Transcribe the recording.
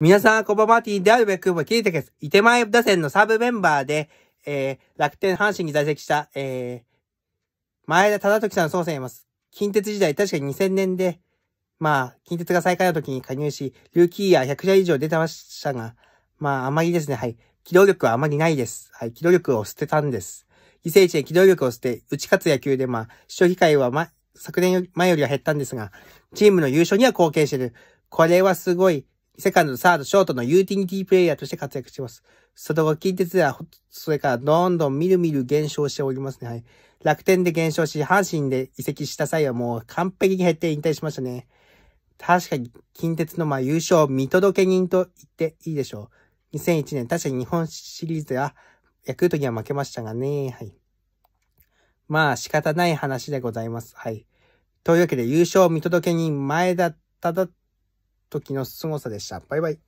皆さん、コバマーティーであるべくも、キリテケス、いてまえ打線のサブメンバーで、えー、楽天、阪神に在籍した、えー、前田忠時さんの総選います。近鉄時代、確かに2000年で、まあ、近鉄が再開の時に加入し、ルーキーや100社以上出てましたが、まあ、あまりですね、はい。機動力はあまりないです。はい。機動力を捨てたんです。犠牲地で機動力を捨て、打ち勝つ野球で、まあ、視聴機会は、ま、昨年よ前よりは減ったんですが、チームの優勝には貢献してる。これはすごい、セカンド、サード、ショートのユーティリティプレイヤーとして活躍しています。その後、近鉄では、それからどんどんみるみる減少しておりますね。はい。楽天で減少し、阪神で移籍した際はもう完璧に減って引退しましたね。確かに、近鉄のまあ優勝見届け人と言っていいでしょう。2001年、確かに日本シリーズでは、ヤクルトには負けましたがね。はい。まあ仕方ない話でございます。はい。というわけで優勝見届け人前田忠時の凄さでした。バイバイ。